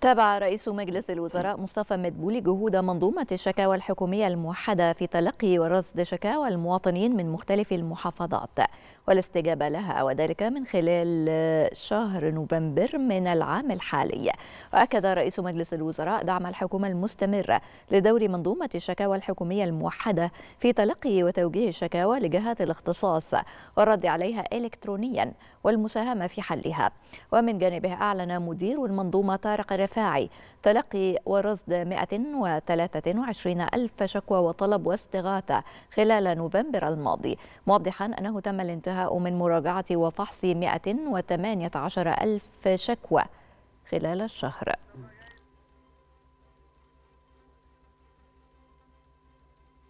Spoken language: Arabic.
تابع رئيس مجلس الوزراء مصطفى مدبولي جهود منظومة الشكاوى الحكومية الموحدة في تلقي ورصد شكاوى المواطنين من مختلف المحافظات والاستجابة لها وذلك من خلال شهر نوفمبر من العام الحالي وأكد رئيس مجلس الوزراء دعم الحكومة المستمرة لدور منظومة الشكاوى الحكومية الموحدة في تلقي وتوجيه الشكاوى لجهات الاختصاص والرد عليها إلكترونيا والمساهمة في حلها ومن جانبه أعلن مدير المنظومة طارق الدفاعي تلقي ورصد 123 ألف شكوى وطلب واستغاثة خلال نوفمبر الماضي موضحا أنه تم الانتهاء من مراجعة وفحص 118 ألف شكوى خلال الشهر